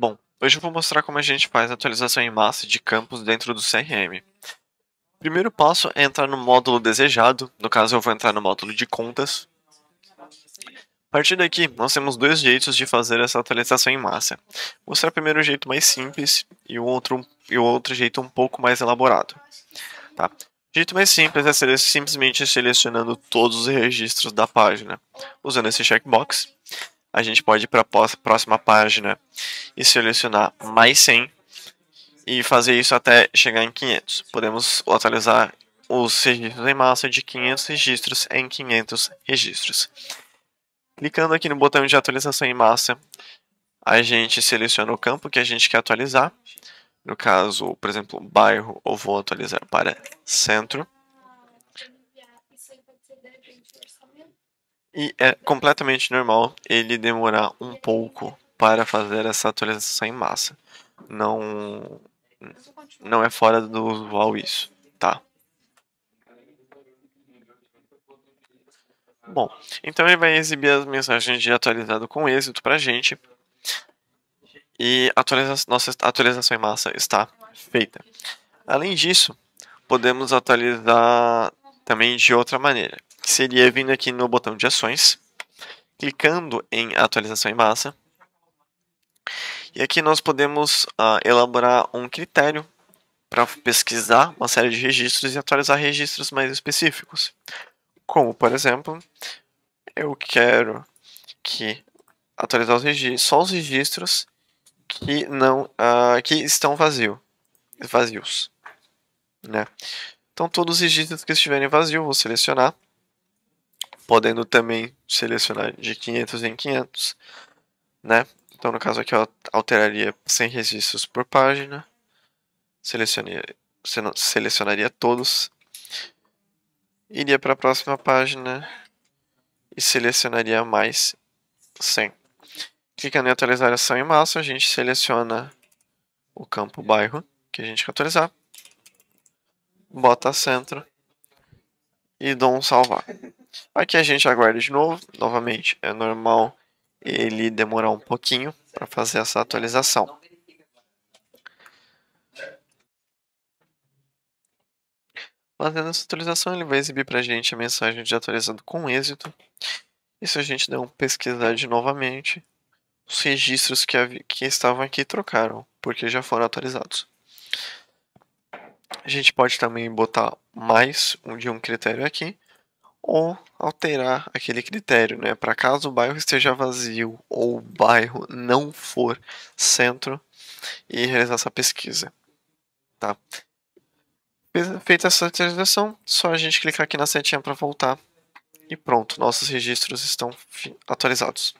Bom, hoje eu vou mostrar como a gente faz a atualização em massa de campos dentro do CRM. O primeiro passo é entrar no módulo desejado, no caso eu vou entrar no módulo de contas. A partir daqui, nós temos dois jeitos de fazer essa atualização em massa. Vou mostrar primeiro o jeito mais simples e o outro, e o outro jeito um pouco mais elaborado. Tá? O jeito mais simples é simplesmente selecionando todos os registros da página, usando esse checkbox a gente pode ir para a próxima página e selecionar mais 100 e fazer isso até chegar em 500. Podemos atualizar os registros em massa de 500 registros em 500 registros. Clicando aqui no botão de atualização em massa, a gente seleciona o campo que a gente quer atualizar. No caso, por exemplo, bairro, eu vou atualizar para centro. E é completamente normal ele demorar um pouco para fazer essa atualização em massa. Não, não é fora do usual isso, tá? Bom, então ele vai exibir as mensagens de atualizado com êxito para gente. E a atualiza nossa atualização em massa está feita. Além disso, podemos atualizar também de outra maneira que seria vindo aqui no botão de ações, clicando em atualização em massa, e aqui nós podemos uh, elaborar um critério para pesquisar uma série de registros e atualizar registros mais específicos. Como, por exemplo, eu quero que atualizar os só os registros que não uh, que estão vazio, vazios. Né? Então, todos os registros que estiverem vazios, vou selecionar podendo também selecionar de 500 em 500, né? Então, no caso aqui, eu alteraria 100 registros por página, selecionaria, selecionaria todos, iria para a próxima página e selecionaria mais 100. Clicando em atualizar ação em massa, a gente seleciona o campo bairro que a gente quer atualizar, bota centro e dou um salvar. Aqui a gente aguarda de novo, novamente é normal ele demorar um pouquinho para fazer essa atualização. Fazendo essa atualização, ele vai exibir para a gente a mensagem de atualizado com êxito. E se a gente der uma pesquisar de novamente, os registros que, que estavam aqui trocaram, porque já foram atualizados. A gente pode também botar mais de um critério aqui ou alterar aquele critério, né? Para caso o bairro esteja vazio ou o bairro não for centro e realizar essa pesquisa, tá? Feita essa atualização, só a gente clicar aqui na setinha para voltar e pronto, nossos registros estão atualizados.